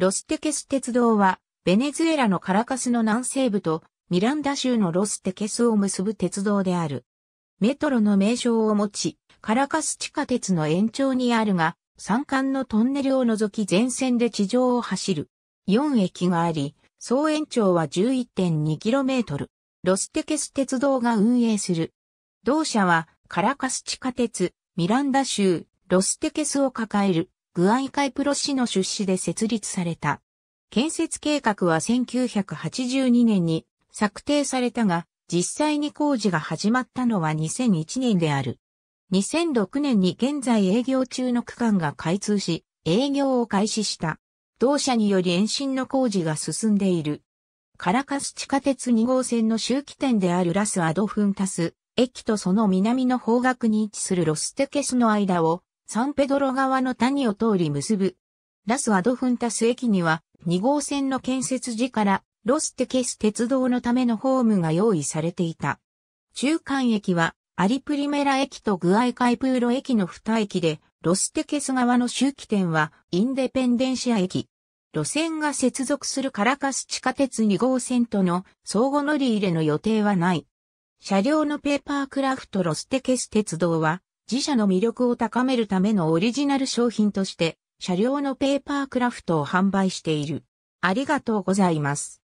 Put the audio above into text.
ロステケス鉄道は、ベネズエラのカラカスの南西部とミランダ州のロステケスを結ぶ鉄道である。メトロの名称を持ち、カラカス地下鉄の延長にあるが、山間のトンネルを除き全線で地上を走る。4駅があり、総延長は 11.2km。ロステケス鉄道が運営する。同社は、カラカス地下鉄、ミランダ州、ロステケスを抱えるグアイカイプロ市の出資で設立された。建設計画は1982年に策定されたが、実際に工事が始まったのは2001年である。2006年に現在営業中の区間が開通し、営業を開始した。同社により延伸の工事が進んでいる。カラカス地下鉄2号線の周期点であるラスアドフンタス駅とその南の方角に位置するロステケスの間をサンペドロ川の谷を通り結ぶ。ラスアドフンタス駅には2号線の建設時からロステケス鉄道のためのホームが用意されていた。中間駅はアリプリメラ駅とグアイカイプーロ駅の2駅で、ロステケス側の周期点はインデペンデンシア駅。路線が接続するカラカス地下鉄2号線との相互乗り入れの予定はない。車両のペーパークラフトロステケス鉄道は自社の魅力を高めるためのオリジナル商品として、車両のペーパークラフトを販売している。ありがとうございます。